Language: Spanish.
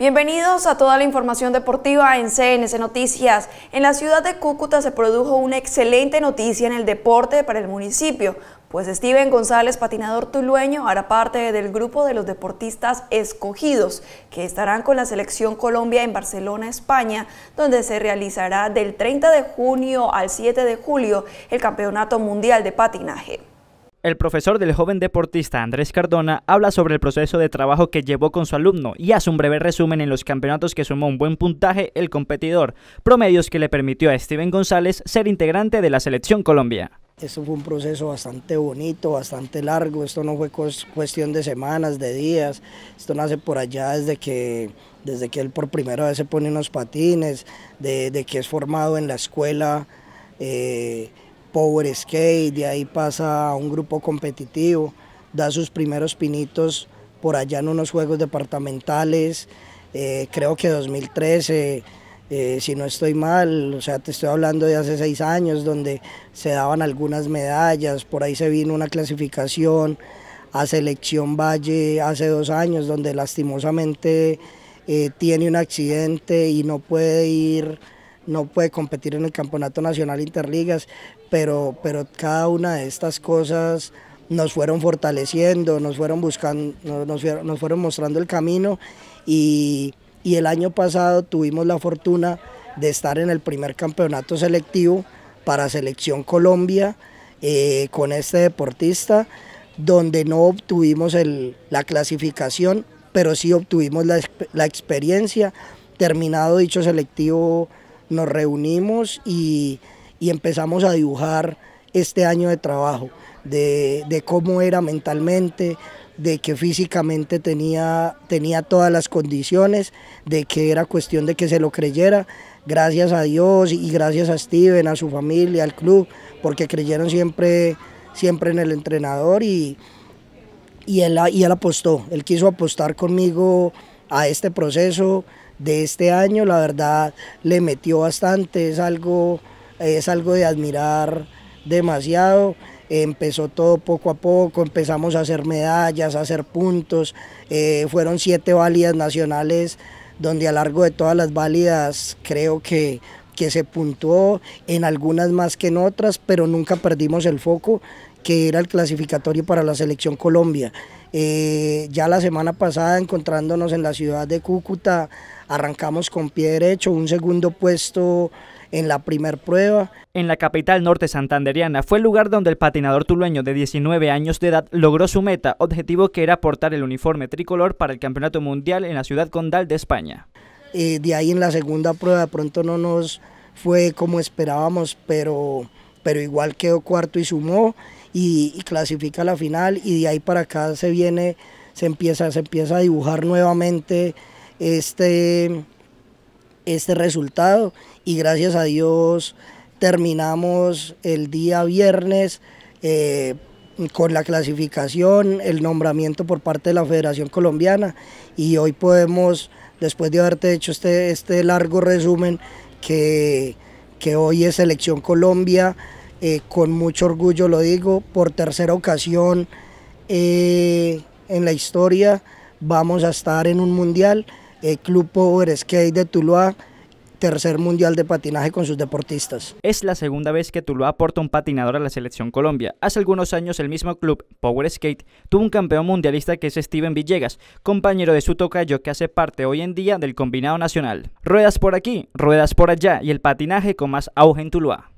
Bienvenidos a toda la información deportiva en CNC Noticias. En la ciudad de Cúcuta se produjo una excelente noticia en el deporte para el municipio, pues Steven González, patinador tulueño, hará parte del grupo de los deportistas escogidos que estarán con la Selección Colombia en Barcelona, España, donde se realizará del 30 de junio al 7 de julio el Campeonato Mundial de Patinaje. El profesor del joven deportista Andrés Cardona habla sobre el proceso de trabajo que llevó con su alumno y hace un breve resumen en los campeonatos que sumó un buen puntaje el competidor, promedios que le permitió a Steven González ser integrante de la selección Colombia. Esto fue un proceso bastante bonito, bastante largo, esto no fue cuestión de semanas, de días, esto nace por allá desde que, desde que él por primera vez se pone unos patines, de, que es formado en la escuela. Eh, Power Skate, de ahí pasa a un grupo competitivo, da sus primeros pinitos por allá en unos juegos departamentales, eh, creo que 2013, eh, si no estoy mal, o sea, te estoy hablando de hace seis años, donde se daban algunas medallas, por ahí se vino una clasificación a Selección Valle hace dos años, donde lastimosamente eh, tiene un accidente y no puede ir no puede competir en el Campeonato Nacional Interligas, pero, cada una de estas cosas nos fueron fortaleciendo, nos fueron buscando, nos, fueron mostrando el camino y, el año pasado tuvimos la fortuna de estar en el primer campeonato selectivo para Selección Colombia eh, con este deportista, donde no obtuvimos la clasificación, pero sí obtuvimos la, la experiencia. Terminado dicho selectivo, nos reunimos y y empezamos a dibujar este año de trabajo, de, de cómo era mentalmente, de que físicamente tenía, tenía todas las condiciones, de que era cuestión de que se lo creyera. Gracias a Dios y gracias a Steven, a su familia, al club, porque creyeron siempre, siempre en el entrenador y, y, él, y él apostó. Él quiso apostar conmigo a este proceso de este año. La verdad, le metió bastante, es algo es algo de admirar demasiado. Empezó todo poco a poco, empezamos a hacer medallas, a hacer puntos. Eh, fueron siete válidas nacionales, donde a largo de todas las válidas creo que que se puntuó en algunas más que en otras, pero nunca perdimos el foco que era el clasificatorio para la selección Colombia. Eh, ya la semana pasada encontrándonos en la ciudad de Cúcuta, arrancamos con pie derecho, un segundo puesto en la primer prueba. En la capital norte santanderiana fue el lugar donde el patinador tulueño de 19 años de edad logró su meta, objetivo que era portar el uniforme tricolor para el Campeonato Mundial en la ciudad condal de España. Eh, de ahí en la segunda prueba de pronto no nos fue como esperábamos, pero, pero igual quedó cuarto y sumó y, clasifica la final y de ahí para acá se viene, se empieza, se empieza a dibujar nuevamente este, este resultado y gracias a Dios terminamos el día viernes. Eh, con la clasificación, el nombramiento por parte de la Federación Colombiana y hoy podemos después de haberte hecho este, este largo resumen que, hoy es Selección Colombia, eh, con mucho orgullo lo digo, por tercera ocasión eh, en la historia vamos a estar en un mundial, el Club Power Skate de Tuluá tercer mundial de patinaje con sus deportistas. Es la segunda vez que Tuluá aporta un patinador a la selección Colombia. Hace algunos años el mismo club, Power Skate, tuvo un campeón mundialista que es Steven Villegas, compañero de su tocayo que hace parte hoy en día del combinado nacional. Ruedas por aquí, ruedas por allá y el patinaje con más auge en Tuluá.